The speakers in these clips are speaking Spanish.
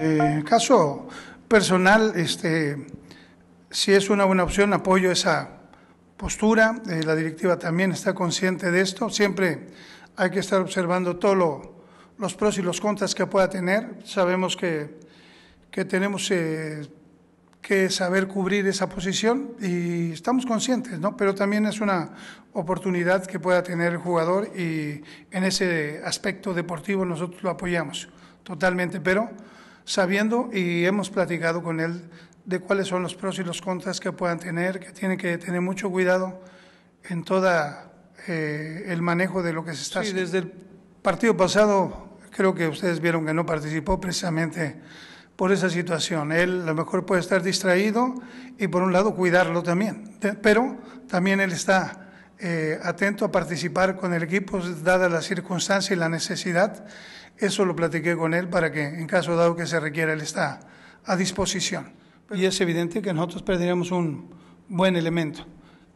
En eh, caso personal, este, si es una buena opción, apoyo esa postura. Eh, la directiva también está consciente de esto. Siempre hay que estar observando todos los pros y los contras que pueda tener. Sabemos que, tenemos eh, que saber cubrir esa posición y estamos conscientes, ¿no? Pero también es una oportunidad que pueda tener el jugador y en ese aspecto deportivo nosotros lo apoyamos totalmente. Pero sabiendo y hemos platicado con él de cuáles son los pros y los contras que puedan tener, que tiene que tener mucho cuidado en todo eh, el manejo de lo que se está sí, desde el partido pasado creo que ustedes vieron que no participó precisamente por esa situación. Él a lo mejor puede estar distraído y por un lado cuidarlo también, pero también él está eh, atento a participar con el equipo, dada la circunstancia y la necesidad. Eso lo platiqué con él para que, en caso dado que se requiera, él está a disposición. Y es evidente que nosotros perderíamos un buen elemento,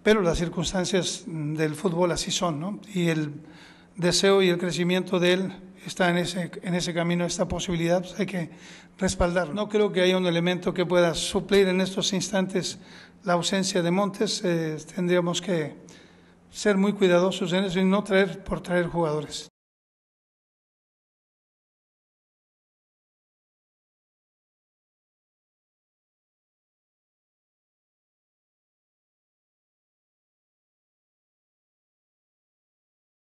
pero las circunstancias del fútbol así son, ¿no? Y el deseo y el crecimiento de él está en ese, en ese camino, esta posibilidad, pues hay que respaldarlo. No creo que haya un elemento que pueda suplir en estos instantes la ausencia de Montes. Eh, tendríamos que ser muy cuidadosos en eso y no traer por traer jugadores.